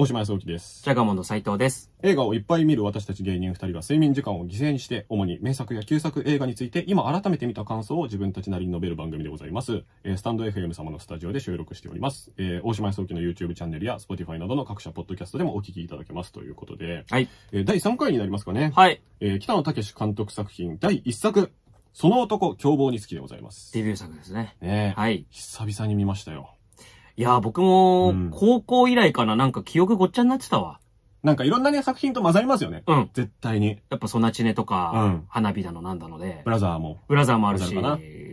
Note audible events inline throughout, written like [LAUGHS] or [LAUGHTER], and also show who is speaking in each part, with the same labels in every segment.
Speaker 1: 大島康之です。ジャガモンの斉藤です。映画をいっぱい見る私たち芸人二人が睡眠時間を犠牲にして、主に名作や旧作映画について、今改めて見た感想を自分たちなりに述べる番組でございます。えー、スタンド FM 様のスタジオで収録しております。えー、大島康之の YouTube チャンネルや Spotify などの各社ポッドキャストでもお聞きいただけますということで、はい。えー、第3回になりますかね。はい。えー、北野武監督作品第1作、その男、凶暴につきでございます。デビュー作ですね。ねはい。久々に見ましたよ。いやー、僕も、高校以来かな、なんか
Speaker 2: 記憶ごっちゃになってたわ。なんかいろんなね、作品と混ざりますよね。うん。絶対に。やっぱソナチネとか、うん花火だのなんだので、ブラザーも。ブラザーもあるし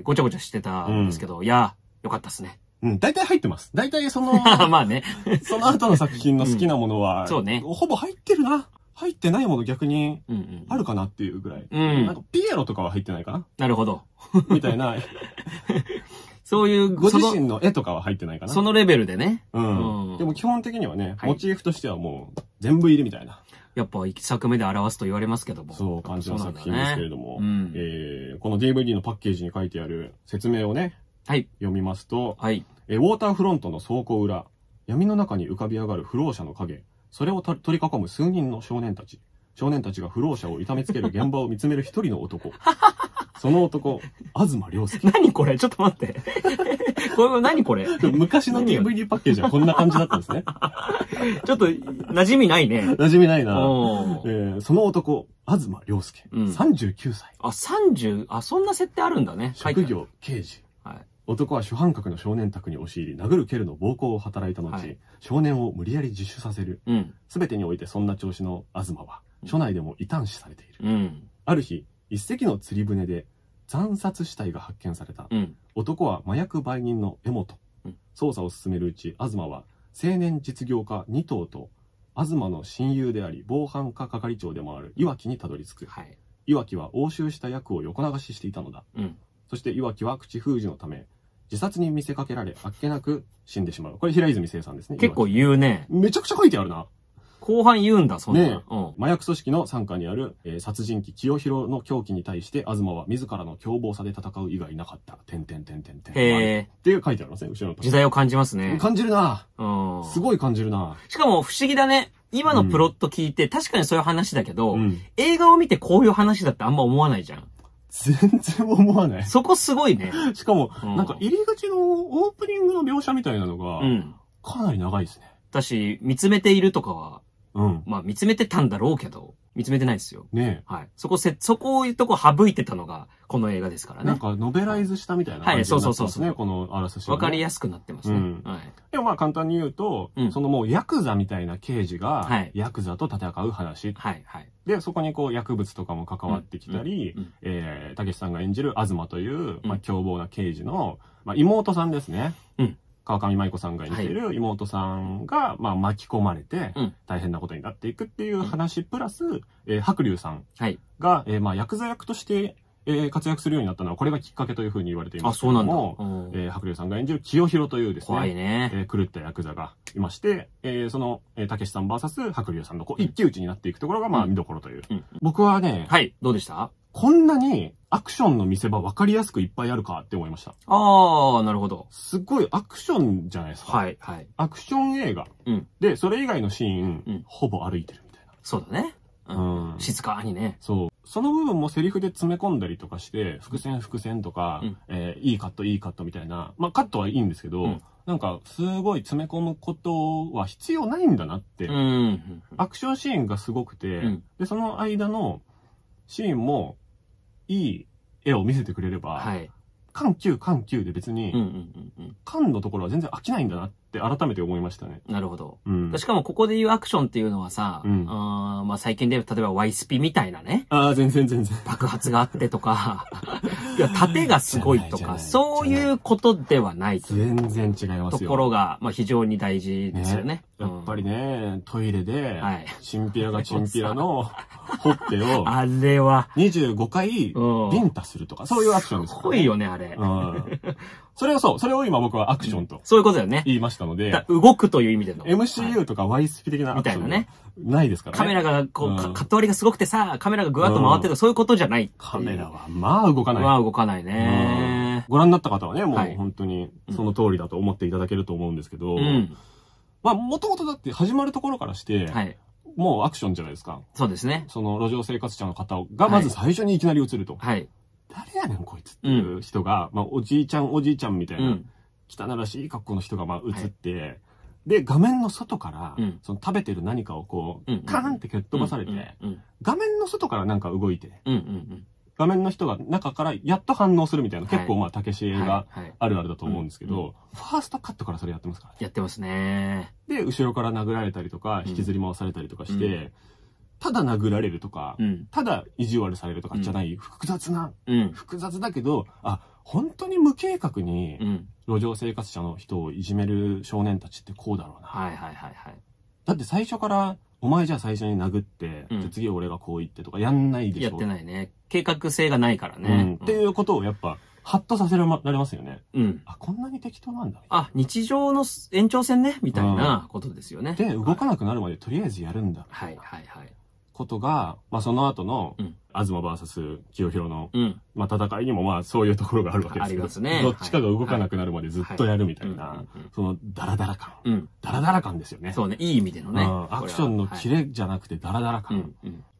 Speaker 2: ごちゃごちゃしてたんですけど、い
Speaker 1: やー、よかったっすね。うん、大体入ってます。大体その、[LAUGHS] まあね。[LAUGHS] その後の作品の好きなものは、うんそうねほぼ入ってるな。入ってないもの逆にうんうん。あるかなっていうぐらい。うなんん。かピエロとかは入ってないかななるほど。みたいな。[LAUGHS] そういう、ご自身の絵とかは入ってないかな。そのレベルでね。うん。でも基本的にはね、モチーフとしてはもう全部いるみたいな。やっぱ一作目で表すと言われますけども。そう、感じの作品ですけれども。えー、この DVD のパッケージに書いてある説明をね、はい、読みますと、はいえウォーターフロントの倉庫裏、闇の中に浮かび上がる不老者の影、それを取り囲む数人の少年たち、少年たちが不老者を痛めつける現場を見つめる一人の男。その男、東良介。何これちょっと待って。この何これ昔の DVD パッケージはこんな感じだったんですね。[LAUGHS] ちょっと、馴染みないね。馴染みないな。えー、その男、東良介、うん、39歳。あ、30、あ、そんな設定あるんだね。職業、刑事。男は主犯格の少年宅に押し入り、殴る蹴るの暴行を働いた後、はい、少年を無理やり自首させる。す、うん、べ、てにおいてそんな調子の東は、署内でも異端視されている。うん、ある日、一隻の釣り船で惨殺死体が発見された、うん、男は麻薬売人の柄本、うん、捜査を進めるうち東は青年実業家2頭と東の親友であり防犯課係長でもある岩きにたどり着く、はい、岩きは押収した役を横流ししていたのだ、うん、そして岩きは口封じのため自殺に見せかけられあっけなく死んでしまうこれ平泉生さんですね結構言うねめちゃくちゃ書いてあるな後半言うんだ、そんな。ねうん。麻薬組織の傘下にある、えー、殺人鬼清弘の狂気に対して、東は自らの凶暴さで戦う以外なかった。てんてんてんてんてん。へえ。っていう書いてありますね、後ろの時代を感じますね。感じるなうん。すごい感じるなしか
Speaker 2: も不思議だね。今のプロット聞いて、うん、確かにそういう話だけど、うん、映画を見てこういう話だってあんま思わないじゃん。
Speaker 1: 全然思わな
Speaker 2: い。そこすごいね。しかも、うん、なんか入り口のオープニングの描写みたいなのが、かなり長いですね。だし、見つめているとかは、うん。まあ見つめてたんだろうけど、見つめてないですよ。ねはい。そこせ、
Speaker 1: そこをいうとこ省いてたのが、この映画ですからね。なんか、ノベライズしたみたいな感じになってますね、はい、そうそうそうこのあらすじ、ね、わかりやすくなってますね。うん、はい。でもまあ簡単に言うと、うん、そのもうヤクザみたいな刑事が、ヤクザと戦う話。はいはい。で、そこにこう薬物とかも関わってきたり、うんえー、たけしさんが演じる東という、まあ凶暴な刑事の、まあ妹さんですね。うん。川上舞子さんが演じている妹さんが、まあ、巻き込まれて、大変なことになっていくっていう話、プラス、えー、白龍さんが、はい、えー、まあ、薬剤役として、えー、活躍するようになったのは、これがきっかけというふうに言われていますけども、あそうなんえー、白龍さんが演じる清弘というですね、ねえー、狂ったヤクザがいまして、えー、その、えー、たけしさん VS 白龍さんのこう一騎打ちになっていくところが、まあ、見どころという、うんうん。僕はね、はい、どうでしたこんなにアクションの見せ場分かりやすくいっぱいあるかって思いました。ああ、なるほど。すごいアクションじゃないですか。はい、はい。アクション映画。うん。で、それ以外のシーン、うん、ほぼ歩いてるみたいな。そうだね。うん。静かにね。そう。その部分もセリフで詰め込んだりとかして、伏線伏線とか、うん、えー、いいカットいいカットみたいな、まあカットはいいんですけど、うん、なんかすごい詰め込むことは必要ないんだなって、うん、アクションシーンがすごくて、で、その間のシーンもいい絵を見せてくれれば、はい緩急緩急で別に、うんうんうんうん、緩のところは全然飽きないんだなって改めて思いましたね。なるほど。うん、しかもこ
Speaker 2: こで言うアクションっていうのはさ、うん、あまあ最近で例えばワイスピみたいなね。ああ、全然全然。爆発があってとか、いや、縦がすごいとか、[LAUGHS] そういうこと
Speaker 1: ではない全然違いますところが、まあ非常に大事ですよね。ねやっぱりね、トイレで、はい、チンピラがチンピラの [LAUGHS] ほっぺを、あれは、25回、ビンタするとか、そういうアクションです、ね、すごいよね、あれ。うんそれをそう、それを今僕はアクションと。そういうことだよね。言いましたので。動くという意味での。MCU とか YSP
Speaker 2: 的なアクション。みたいなね。ないですからね。カメラが、こう、カット割りがすごくてさ、カメラがぐわっと回ってる、そういうこ
Speaker 1: とじゃない。カメラは、まあ動かない。まあ動かないね。ご覧になった方はね、もう本当にその通りだと思っていただけると思うんですけど、まあ、もともとだって始まるところからして、はい、もうアクションじゃないですか。そうですね。その路上生活者の方がまず最初にいきなり映ると。はい。誰やねんこいつっていう人が、まあおじいちゃんおじいちゃんみたいな、汚らしい格好の人がまあ映って、で、画面の外から、その食べてる何かをこう、カーンって蹴っ飛ばされて、画面の外からなんか動いて、画面の人が中からやっと反応するみたいな、結構まあ、たけし映画あるあるだと思うんですけど、ファーストカットからそれやってますからね。やってますね。で、後ろから殴られたりとか、引きずり回されたりとかして、ただ殴られるとか、うん、ただ意地悪されるとかじゃない、うん、複雑な、うん、複雑だけど、あ、本当に無計画に、路上生活者の人をいじめる少年たちってこうだろうな。はいはいはいはい。だって最初から、お前じゃあ最初に殴って、じゃ次俺がこう言ってとかやんないでしょ。やってないね。計画性がないからね。っていうことをやっぱ、ハッとさせられますよね。うん。あ、こんなに適当なんだ。あ、日常の延長線ね、みたいなことですよね。で、動かなくなるまでとりあえずやるんだ。はいはいはい。ことが、まあ、その後の、うん、東 VS 清弘の、うん、まあ、戦いにもまあそういうところがあるわけですけど、ね、どっちかが動かなくなるまでずっとやるみたいな、はいはい、そのダラダラ感、うん、ダラダラ感ですよね。そうね、いい意味でのね。アクションのキレじゃなくてダラダラ感。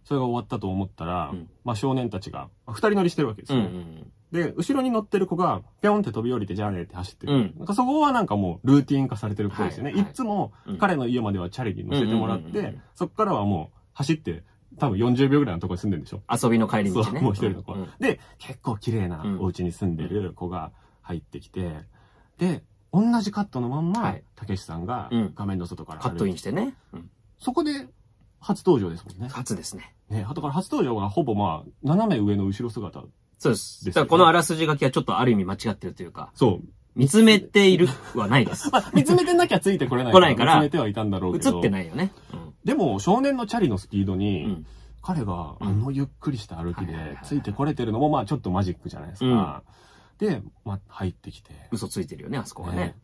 Speaker 1: それが終わったと思ったら、まあ、少年たちが二人乗りしてるわけですよ、ね、うんうんで、後ろに乗ってる子が、ぴょんって飛び降りて、じゃあねって走ってる。うん、なんかそこはなんかもうルーティン化されてるっぽいですよね。はい、はい、いつも彼の家まではチャリに乗せてもらって、うん、そこからはも走って、多分40秒ぐらいのところに住んでるんでしょ遊びの帰り道、ね、そう、もう一人の子、うん、で、結構綺麗なお家に住んでる子が入ってきて、で、同じカットのまんま、たけしさんが画面の外から、カットインしてね。そこで、初登場ですもんね。初ですね。ね、とから初登場がほぼまあ、斜め上の後ろ姿、ね、そうです。
Speaker 2: だからこのあらすじ書きはちょっとある意味間違ってるというか。
Speaker 1: そう。見つめているはないです。[LAUGHS] まあ、見つめてなきゃついてこれないから。[LAUGHS] 来ないから。見つめてはいたんだろうけど。映ってないよね。うんでも、少年のチャリのスピードに、彼があのゆっくりした歩きでついてこれてるのも、まあちょっとマジックじゃないですか。で、まあ入ってきて。嘘ついてるよね、あそこはね。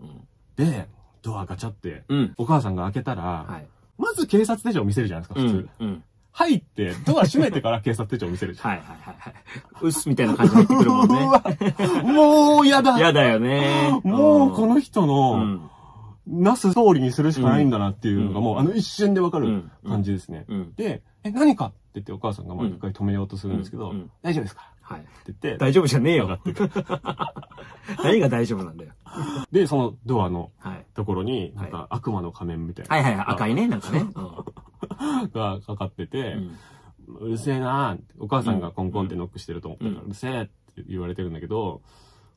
Speaker 1: で、ドアガチャって、お母さんが開けたら、まず警察手帳見せるじゃないですか、普通。入って、ドア閉めてから警察手帳見せるじゃん。はいはいはいはい。うっすみたいな感じで [LAUGHS] もう嫌だ。嫌だよね。もうこの人の、なす通りにするしかないんだなっていうのがもう、あの一瞬でわかる感じですね。で、え、何かって言ってお母さんがもう一回止めようとするんですけど、大丈夫ですかはい。って言って。大丈夫じゃねえよ。何が大丈夫なんだよ。で、そのドアのところに、なんか悪魔の仮面みたいな。はいはい赤いね、なんかね。[LAUGHS] がかかってて、うるせえなお母さんがコンコンってノックしてると思ったから、うるせえって言われてるんだけど、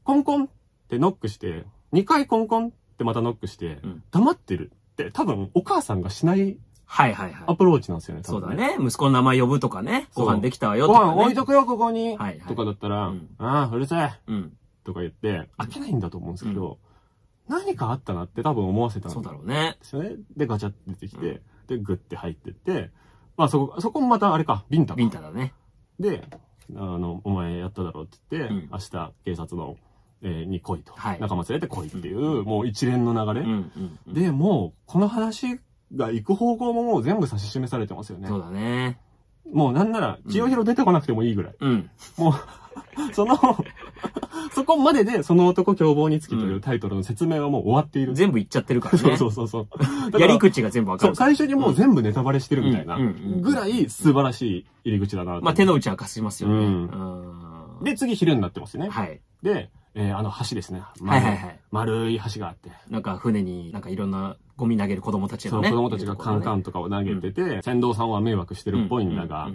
Speaker 1: コンコンってノックして、2回コンコンってでまたノックして、うん黙ってるって多分お母さんがしないはいはいはアプローチなんですよね。そうだ。ね。息子の名前呼ぶとかね。ご飯できたわよごとか、ね。飯置いとくよ、ここに、はいはいとかだったら、うんああ、うるさい。うん。とか言って、飽きないんだと思うんですけど、何かあったなって多分思わせたんそうだろうね。ですよね。で、ガチャって出てきて、で、グッて入ってって、まあそこ、そこもまたあれか、ビンタかビンタだね。で、あの、お前やっただろって言って、うん明日警察のえに来いと、はい、仲間連れて来いっていう、もう一連の流れ、で、もう、この話が行く方向ももう全部指し示されてますよね。そうだね。もうなんなら、千代広出てこなくてもいいぐらい。うん。もうそのそこまでで、その男凶暴につきというタイトルの説明はもう終わっている。全部言っちゃってるからね。そうそうそうそう。[LAUGHS] やり口が全部わかる。そう、最初にもう全部ネタバレしてるみたいな、ぐらい素晴らしい入り口だなまあ手の内明かしますよね。うん。で、次昼になってますね。はい。で、えー、あの橋ですね。はいはいはい。丸い橋があって。なんか船になんかいろんなゴミ投げる子供たちがね。そう、子供たちがカンカンとかを投げてて、うん、船頭さんは迷惑してるっぽいんだが、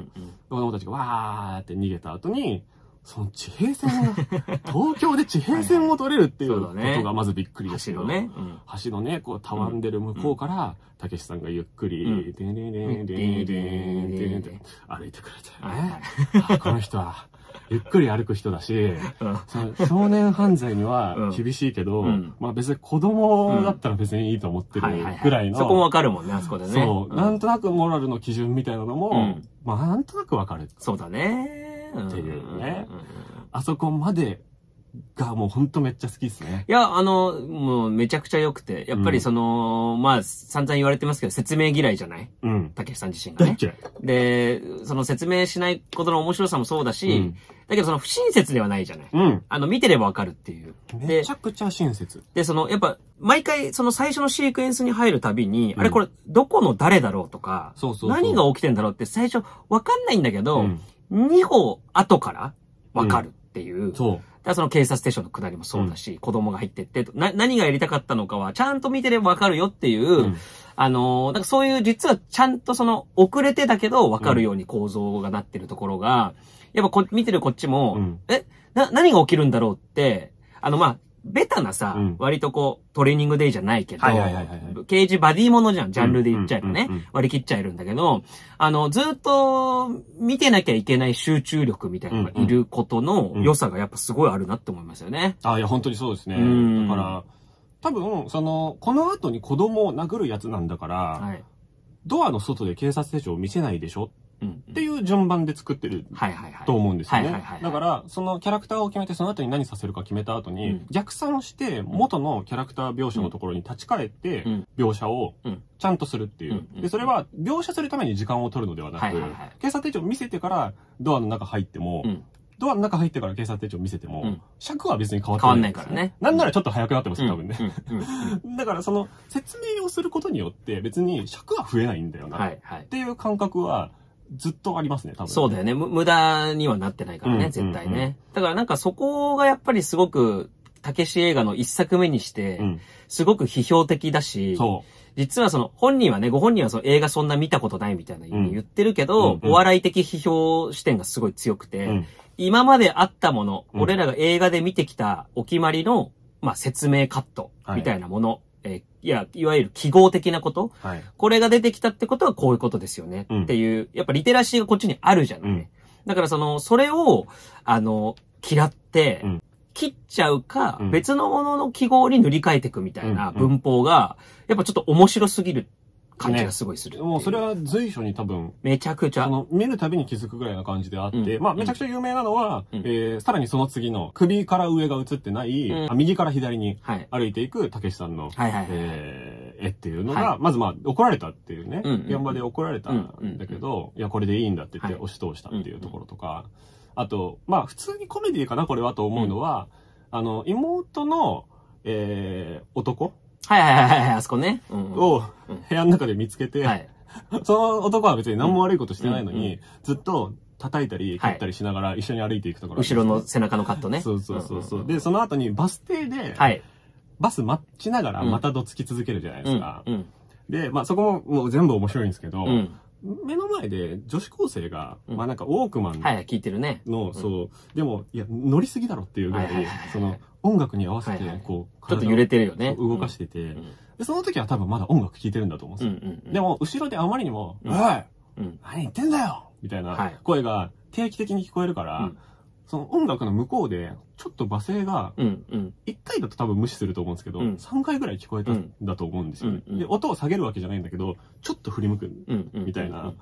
Speaker 1: 子供たちがわーって逃げた後に、その地平線が、[LAUGHS] 東京で地平線を取れるっていうことがまずびっくりですけど、ね、橋のね、うん、橋のね、こうたわんでる向こうから、たけしさんがゆっくり、でんでんでんでんでんでんって歩いてくれて、この人は、ゆっくり歩く人だし、その少年犯罪には厳しいけど、うんまあ別に子供だったら別にいいと思ってるぐらいの。はいはいはい、そこもわかるもんね、あそこでね。そう。なんとなくモラルの基準みたいなのも、まあなんとなくわかる。そうだね。っていうね。あそこまでがもうほんとめっちゃ好きですね。
Speaker 2: いや、あの、もうめちゃくちゃ良くて、やっぱりその、うん、まあ、散々言われてますけど、説明嫌いじゃないうん。
Speaker 1: たけしさん自身がね。
Speaker 2: で、その説明しないことの面白さもそうだし、うん、だけどその不親切ではないじゃないうん。あの、見てればわかるってい
Speaker 1: う。めちゃくちゃ親
Speaker 2: 切。で、その、やっぱ、毎回その最初のシークエンスに入るたびに、あれこれ、どこの誰だろうとか、そうそう何が起きてんだろうって最初わかんないんだけど、2歩後からわかるっていう。そう。だその警察ステーションの下りもそうだし、うん、子供が入ってって、な、何がやりたかったのかは、ちゃんと見てればわかるよっていう、うん、あのなんかそういう、実はちゃんとその、遅れてだけどわかるように構造がなってるところが、やっぱこ、見てるこっちも、うん、え、な、何が起きるんだろうって、あの、まあ、ベタなさ、うん、割とこう、トレーニングデイじゃないけど、刑事バディものじゃん、ジャンルで言っちゃえばね、割り切っちゃえるんだけど、あの、ずっと見てなきゃいけない集中力みた
Speaker 1: いなのがいることの良さがやっぱすごいあるなって思いますよね。うんうん、あ、いや、本当にそうですね。だから、多分、その、この後に子供を殴るやつなんだから、はい、ドアの外で警察手帳を見せないでしょっていう順番で作ってると思うんですよね。だから、そのキャラクターを決めて、その後に何させるか決めた後に、逆算して、元のキャラクター描写のところに立ち返って、描写をちゃんとするっていう。で、それは描写するために時間を取るのではなく、警察手帳見せてからドアの中入っても、ドアの中入ってから警察手帳見せても、尺は別に変わってない、ね。変わんないからね。なんならちょっと早くなってますよ、多分ね。[LAUGHS] だからその説明をすることによって別に尺は増えないんだよな。いはっていう感覚は、ずっとありますね、多分、そうだよね。無駄にはなっ
Speaker 2: てないからね、うん、絶対ね、うんうん。だからなんかそこがやっぱりすごく、たけし映画の一作目にして、すごく批評的だし、実はその本人はね、ご本人はその映画そんな見たことないみたいな言ってるけど、うんうん、お笑い的批評視点がすごい強くて、うん、今まであったもの、俺らが映画で見てきたお決まりの、まあ、説明カットみたいなもの、はい、えー、いや、いわゆる記号的なこと、はい、これが出てきたってことはこういうことですよね、うん、っていう、やっぱリテラシーがこっちにあるじゃない。うん、だからその、それを、あの、嫌って、うん切っちゃうか、別のものの記号に塗り替えていくみたいな文法が、やっぱちょっと面白すぎる感じがすごいする、
Speaker 1: もうそれは随所に多分。めちゃくちゃ。あの、見るたびに気づくぐらいな感じであって、まあめちゃくちゃ有名なのは、えー、さらにその次の首から上が映ってない、右から左に歩いていくたけしさんの、えー、絵っていうのが、まずまあ怒られたっていうね、現場で怒られたんだけど、いや、これでいいんだって言って押し通したっていうところとか、あと、まあ普通にコメディかな、これはと思うのは、あの、妹の、えー、男はいはいはいはい、あそこね。うんを部屋の中で見つけて、はい。[LAUGHS] その男は別に何も悪いことしてないのに、ずっと叩いたり、蹴ったりしながら一緒に歩いていくところ。後ろの背中のカットね。そうそうそうそう。で、その後にバス停で、はい。バス待ちながらまたどつき続けるじゃないでうすんか。。うん。で、まあそこももう全部面白いんですけど、うん。目の前で女子高生が、うんまあなんかウォークマンはいはい、聞いてるね。の、そう、でも、いや、乗りすぎだろっていうぐらいその、音楽に合わせて、こう、ちょっと揺れてるよね。動かしてて、で、その時は多分まだ音楽聴いてるんだと思うんですよ。でも、後ろであまりにも、おい何言ってんだよみたいな声が定期的に聞こえるから、その音楽の向こうで、ちょっと罵声が、一回だと多分無視すると思うんですけど、三回ぐらい聞こえたんだと思うんですよね。で、音を下げるわけじゃないんだけど、ちょっと振り向く、みたいな。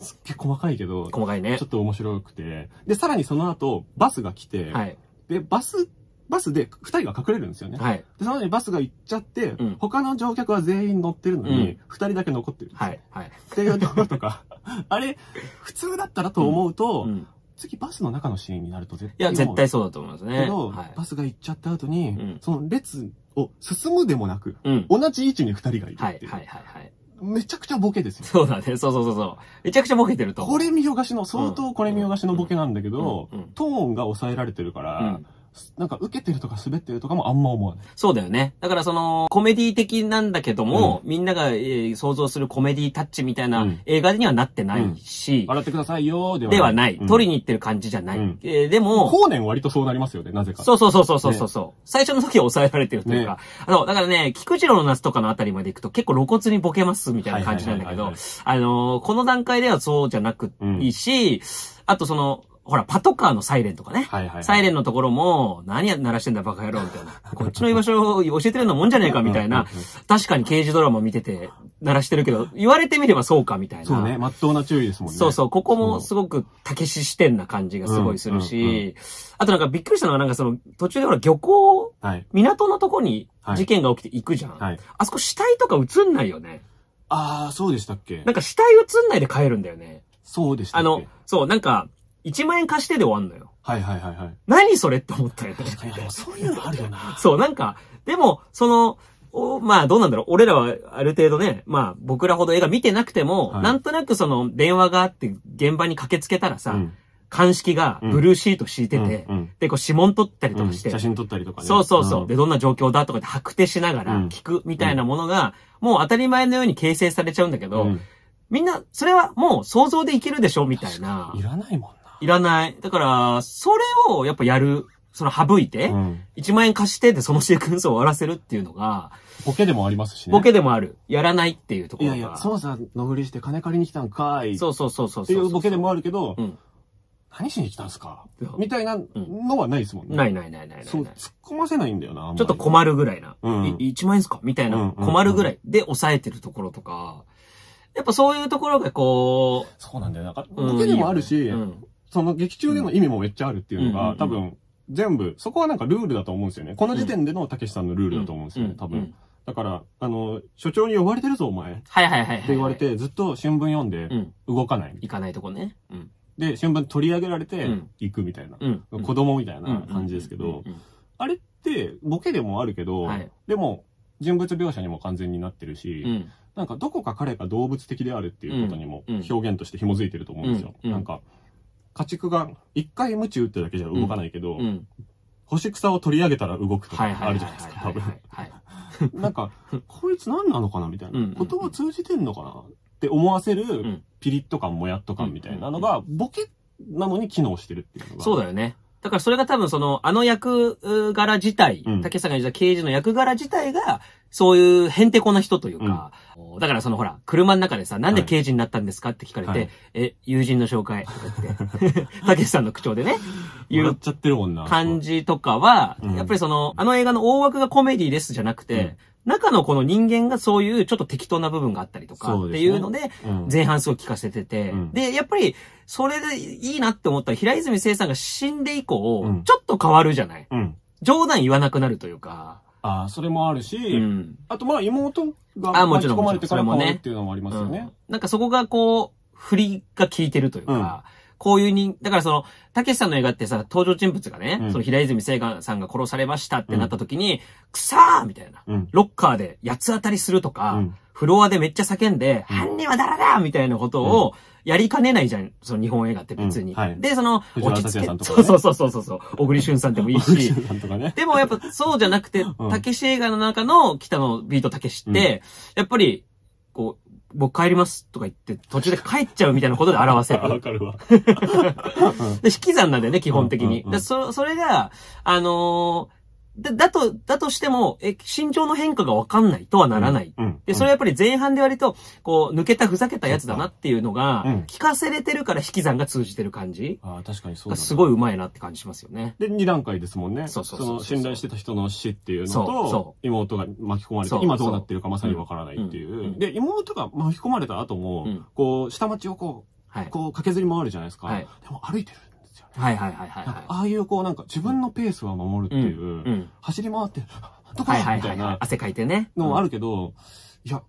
Speaker 1: すっげえ細かいけど、細かいね。ちょっと面白くて。で、さらにその後、バスが来て、はい、で、バスバスで2人が隠れるんですよね。はい。で、そのにバスが行っちゃって、うん、他の乗客は全員乗ってるのに、2人だけ残ってる。はい。はい。っていうところとか、[LAUGHS] あれ、普通だったらと思うと、うんうん、次バスの中のシーンになると絶対。いや、絶対
Speaker 2: そうだと思いますね。けど、
Speaker 1: はい、バスが行っちゃった後に、その列を進むでもなく、同じ位置に2人がいるっていう。はい、はい、はい。めちゃくちゃボケですよ。そうだね。そうそうそうそう。めちゃくちゃボケてるとこれ見よがしの、相当これ見よがしのボケなんだけど、トーンが抑えられてるから、なんか受けてるとか滑ってるとかもあんま思わない。そうだよ
Speaker 2: ね。だからその、コメディ的なんだけども、うんみんなが、えー想像するコメディタッチみたいな映画にはなってないし、笑ってくださいよでははない、うん取りに行ってる感じじゃない。うん
Speaker 1: えーでも、後年割とそうなりますよね、
Speaker 2: なぜか。そうそうそうそうそうそう。最初の時は抑えられてるというか、あの、だからね、菊次郎の夏とかのあたりまで行くと結構露骨にボケますみたいな感じなんだけどあのーこの段階ではそうじゃなくいいし、あとその、ほら、パトカーのサイレンとかね。はいはい、はい、サイレンのところも、何や、鳴らしてんだバカ野郎みたいな。こっちの居場所を教えてるようなもんじゃねえかみたいな。確かに刑事ドラマ見てて、鳴らしてるけど、言われてみればそうかみたいな。そうね、まっとうな注意ですもんね。そうそう、ここもすごく、たけし視点な感じがすごいするし、あとなんかびっくりしたのは、なんかその、途中でほら、漁港、はい、港のとこに事件が起きて行くじゃん。はい、はい、あそこ死体とか映んないよね。ああ、そうでしたっけなんか死体映んないで帰るんだよね。そうでしたっけあの、そう、なんか、1万円貸してで終わんのよ。
Speaker 1: はいはいはいはい。
Speaker 2: 何それって思ったよ確かに、そう
Speaker 1: いうのあるよな。
Speaker 2: そう、なんか、でも、その、おまあ、どうなんだろう。俺らはある程度ね、まあ、僕らほど映画見てなくても、はいなんとなくその、電話があって現場に駆けつけたらさ、うん鑑識がブルーシート敷いてて、うんで、こう指紋取ったりとかして、写真撮ったりとかね。そうそうそう、んで、どんな状況だとかって白手しながら聞くみたいなものが、もう当たり前のように形成されちゃうんだけど、うんみんな、それはもう想像でいけるでしょみたいな。いらないもんいらない。だから、それをやっぱやる。その省いて、うん、1万円貸してでそのシークエンスを終わらせるっていうのが、
Speaker 1: ボケでもありますしね。ボケで
Speaker 2: もある。やらないっていうところが。いやいや、捜査のぐりして
Speaker 1: 金借りに来たんかい。そうそうそうそう。っていうボケでもあるけど、うん、何しに来たんすかみたいなのはないですもんね。うん、ないないないないないそう、突っ込ませないんだよな。ちょっと困るぐらいな。
Speaker 2: うん、1万円っすかみたいな、困るぐらいで抑えてるところとか、やっぱそういうところが
Speaker 1: こう。そうなんだよ。なんか、ボケでもあるし、うんその劇中での意味もめっちゃあるっていうのが、うん、多分、全部、そこはなんかルールだと思うんですよね。この時点でのたけしさんのルールだと思うんですよね、多分。だから、あの、所長に呼ばれてるぞ、お前。はいはいはいはい、はい。って言われて、ずっと新聞読んで、動かない。行かないとこね。うん。で、新聞取り上げられて、行くみたいな、うん、子供みたいな感じですけど、あれって、ボケでもあるけど、はい、でも、人物描写にも完全になってるし、うん、なんかどこか彼が動物的であるっていうことにも表現として紐づいてると思うんですよ。うんうん、なんか、家畜が一回無知打ってるだけじゃ動かないけど、干し草を取り上げたら動くとかあるじゃないですか、多分。[LAUGHS] なんか、こいつ何なのかなみたいな。言葉通じてんのかなって思わせる、ピリッと感、もやっと感みたいなのが、ボケなのに機能してるっていうのが。そ
Speaker 2: うだよね。だからそれが多分その、あの役柄自体、竹下が言った刑事の役柄自体が、そういうへんてこな人というか、だからそのほら、車の中でさ、なんで刑事になったんですかって聞かれて、はいえ、友人の紹介とか言って、[LAUGHS] たけしさんの口調でね、言っちゃってるもんな。感じとかは、やっぱりその、あの映画の大枠がコメディですじゃなくて、中のこの人間がそういうちょっと適当な部分があったりとかっていうので、前半すごい聞かせてて、で、やっぱりそれでいいなって思ったら平泉聖さんが死んで以降、ちょっと変わるじゃない、冗談言わなくなるというか、ああ、それもあるし、うん、
Speaker 1: あとまあ妹が巻き込まれてから変わるって
Speaker 2: いうのもありますよね。ねうん、なんかそこがこう、振りが効いてるというか、こういう人、だからその、たけしさんの映画ってさ、登場人物がね、うん、その平泉聖がさんが殺されましたってなった時に、うん、くさーみたいな、うん、ロッカーで八つ当たりするとか、フロアでめっちゃ叫んで、犯人は誰だみたいなことを、やりかねないじゃん、その日本映画って別に。うんはい、で、その、落ち着け、ね、そうそうそうそうそう、小栗旬さんでもいいし、ね、でもやっぱそうじゃなくて、たけし映画の中の北野ビートたけしって、うん、やっぱり、こう、僕帰りますとか言って、途中で帰っちゃうみたいなことで表せる。[LAUGHS] わかるわ。[LAUGHS] で、引き算なんだよね、基本的に。うんうんうん、そ、それが、あのーだ、だと、だとしても、え、身長の変化がわかんないとはならない。うんうん、で、それはやっぱり前半で割と、こう、抜けた、ふざけたや
Speaker 1: つだなっていうのが、聞かせれてるから引き算が通じてる感じ。ああ、確かにそうだ、ね。すごい上手いなって感じしますよね。で、2段階ですもんね。そうそうそうその、信頼してた人の死っていうのと、そうそう妹が巻き込まれて、今どうなってるかまさにわからないっていう。で、妹が巻き込まれた後も、こう、下町をこう、はい、こう、駆けずり回るじゃないですか。はい、でも歩いてる。ですよね。はいはいはいはい、はい。ああいうこうなんか自分のペースは守るっていう、うんうん、走り回って、る。とかみたいな、はいはいはいい、汗かいてね。のもあるけど、いや、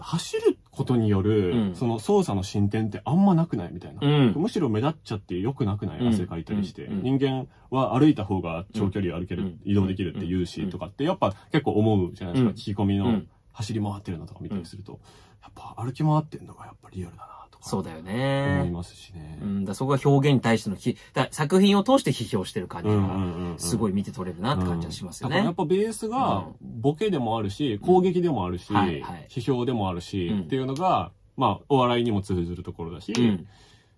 Speaker 1: 走ることによる、うん、その操作の進展ってあんまなくないみたいな、うん、むしろ目立っちゃって良くなくない、汗かいたりして、うん、人間は歩いた方が長距離歩ける、移動できるって言うしとかってやっぱ結構思うじゃないですか、聞き込みの走り回ってるのとか見たりすると、やっぱ歩き回ってんのが
Speaker 2: やっぱリアルだなそうだよね。思いますしね。うん、だそこが表現に対してのひだ作品を通して批評してる感じが、
Speaker 1: すごい見て取れるなって感じはしますよね。うん、やっぱベースが、ボケでもあるし、攻撃でもあるし、はいはい、批評でもあるし、っていうのが、まあ、お笑いにも通ずるところだし、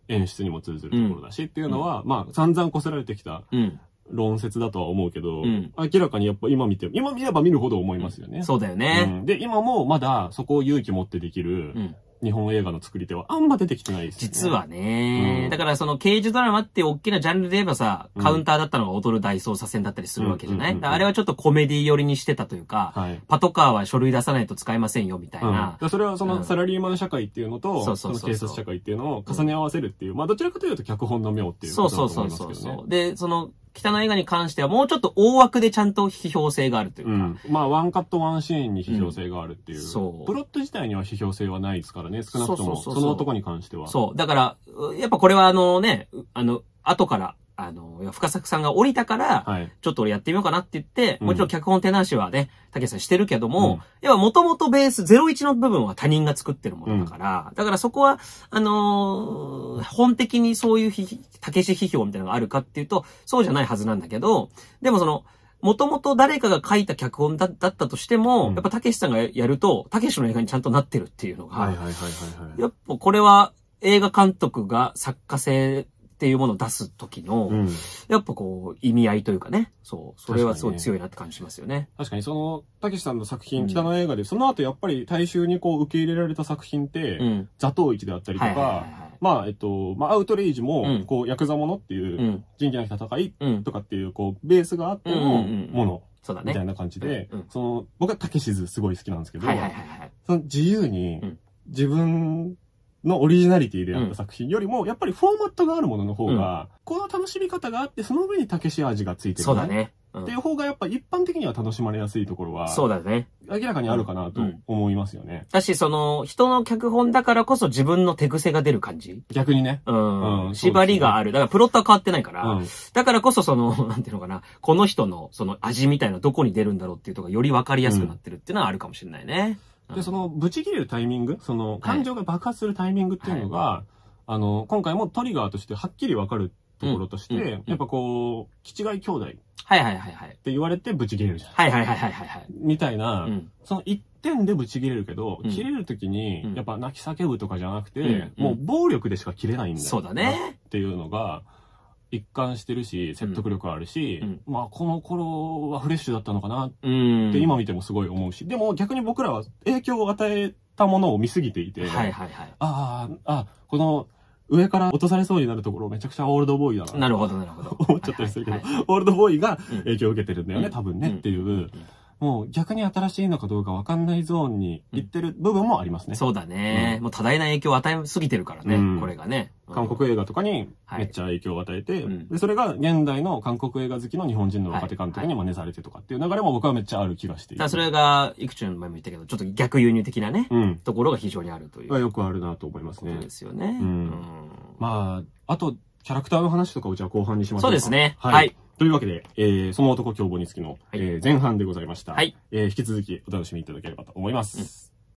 Speaker 1: 演出にも通ずるところだし、っていうのは、まあ、散々こせられてきた、うん論説だとは思うけど、うん、明らかにやっぱ今見て、今見れば見るほど思いますよね。うん、そうだよね、うん、で、今もまだそこを勇気持ってできる、日本映画の作り手はあんま出てきてないですね。実はね、うん、
Speaker 2: だからその刑事ドラマって大きなジャンルで言えばさ、カウンターだったのが踊る大捜査線だったりするわけじゃない、あれはちょっとコメディ寄りにしてたというか、はい、パトカーは書類出さないと使えませんよみたいな。
Speaker 1: うん、それはそのサラリーマン社会っていうのと、その警察社会っていうのを重ね合わせるっていう、まあどちらかというと脚本の妙っていうことだと思いますけどね。そうそうそうそう。で、その北の映画に関してはもうちょっと大枠でちゃんと批評性があるというか。うん、まあ、ワンカットワンシーンに批評性があるっていう。うん、そう。プロット自体には批評性はないですからね、少なくとも。その男に関しては。そう。だから、
Speaker 2: やっぱこれはあの
Speaker 1: ね、あの、後からあ
Speaker 2: の、深作さんが降りたから、はい、ちょっと俺やってみようかなって言って、うん、もちろん脚本手直しはね、竹さんしてるけども、うん、やもともとベース01の部分は他人が作ってるものだから、うん、だからそこは、あのー、本的にそういう竹し批評みたいなのがあるかっていうと、そうじゃないはずなんだけど、でもその、もともと誰かが書いた脚本だったとしても、うん、やっぱたけしさんがやると、たけしの映画にちゃんとなってるっていうのが、やっぱこれは映画監督が作家性っていうものを出す時の、うん、やっぱこう、意味合いというかね、そう、それはすごい強いなって感
Speaker 1: じしますよね。確かに、その、たけしさんの作品、北の映画で、その後やっぱり大衆にこう、受け入れられた作品って、座頭市であったりとか、まあ、えっと、まあ、アウトレイジも、こう、ヤクザものっていう、人気なき戦いとかっていう、こう、ベースがあってのもの。そうだね。みたいな感じで、うんその、僕はたけしずすごい好きなんですけど、その自由に、自分のオリジナリティでやった作品よりも、やっぱりフォーマットがあるものの方が、この楽しみ方があって、その上に竹し味がついてる、ね。そうだね。っていう方がやっぱ一般的には楽しまれやすいところは、そうだね。明らかにあるかなと思いますよね。だ
Speaker 2: し、その、人の脚本だからこそ自分の手癖が出る感じ
Speaker 1: 逆にね。うん。う
Speaker 2: ん、縛りがある。だからプロットは変わってないから、うん、だからこそその、[LAUGHS] なんていうのかな、この人のその味みたいなどこに出るんだろうっていうとがより分かりやすく
Speaker 1: なってるっていうのはあるかもしれないね。うんで、その、ブチ切れるタイミング、その、感情が爆発するタイミングっていうのが、はい、あの、今回もトリガーとしてはっきりわかるところとして、うんうんうん、やっぱこう、気違い兄弟。
Speaker 2: はいはいはいはい。っ
Speaker 1: て言われてブチ切れるじゃん。はいはいはいはいはい、みたいな、うん、その一点でブチ切れるけど、うん、切れるときに、やっぱ泣き叫ぶとかじゃなくて、うん、もう暴力でしか切れないんだよ。そうだね。っていうのが、一貫してるし、説得力あるし、うんまあ、この頃はフレッシュだったのかなって今見てもすごい思うし、でも逆に僕らは影響を与えたものを見すぎていて、はいはいはい、ああ、この、上から落とされそうになるところめちゃくちゃオールドボーイだな。なるほど、なるほど。[LAUGHS] 思っちゃったりするけど、オールドボーイが影響を受けてるんだよね、うん、多分ね、っていう。もう逆に新しいのかどうかわかんないゾーンに行ってる部分もありますね。そうだね、もう多大
Speaker 2: な影響を与え
Speaker 1: すぎてるからね、これがね。韓国映画とかにめっちゃ影響を与えて、で、それが現代の韓国映画好きの日本人の若手監督に真似されてとかっていう流れも僕はめっちゃある気がしていそ
Speaker 2: れが、いくちゃん前も言ったけど、ち
Speaker 1: ょっと逆輸入的なね、ところが非常にあるという。よくあるなと思いますね。そうですよね。うんまあ、あと、キャラクターの話とかをじゃあ後半にしましょうか。そうですね。はいというわけで、えー、その男凶暴につきの、はい、えー、前半でございました。はい。えー、引き続きお楽しみいただければと思います。うん